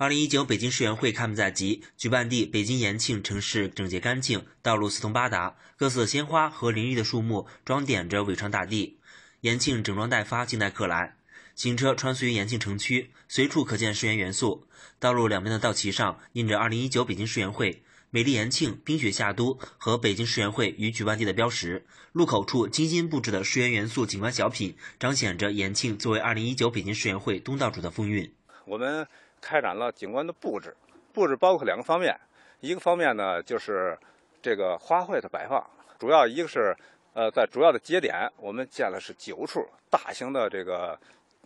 二零一九北京世园会开幕在即，举办地北京延庆城市整洁干净，道路四通八达，各色鲜花和林立的树木装点着伟创大地。延庆整装待发，静待客来。行车穿梭于延庆城区，随处可见世园元素。道路两边的道旗上印着“二零一九北京世园会”“美丽延庆，冰雪夏都”和“北京世园会与举办地”的标识。路口处精心布置的世园元素景观小品，彰显着延庆作为二零一九北京世园会东道主的风韵。我们。开展了景观的布置，布置包括两个方面，一个方面呢就是这个花卉的摆放，主要一个是呃在主要的节点，我们建了是九处大型的这个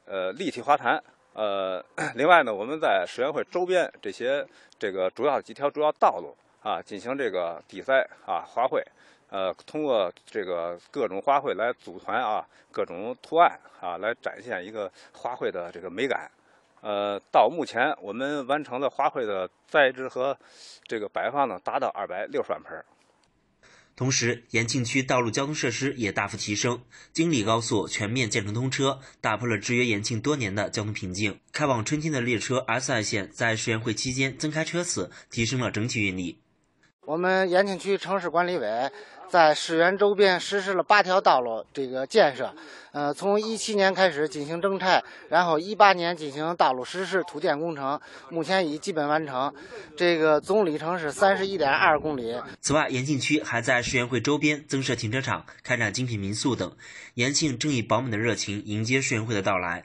呃立体花坛，呃，另外呢我们在世园会周边这些这个主要几条主要道路啊，进行这个地栽啊花卉，呃，通过这个各种花卉来组团啊，各种图案啊，来展现一个花卉的这个美感。呃，到目前，我们完成的花卉的栽植和这个摆放呢，达到二百六十万盆。同时，延庆区道路交通设施也大幅提升，京礼高速全面建成通车，打破了制约延庆多年的交通瓶颈。开往春天的列车 s 线在世园会期间增开车次，提升了整体运力。我们延庆区城市管理委在世园周边实施了八条道路这个建设，呃，从一七年开始进行征拆，然后一八年进行道路实施土建工程，目前已基本完成。这个总里程是三十一点二公里。此外，延庆区还在世园会周边增设停车场、开展精品民宿等，延庆正以饱满的热情迎接世园会的到来。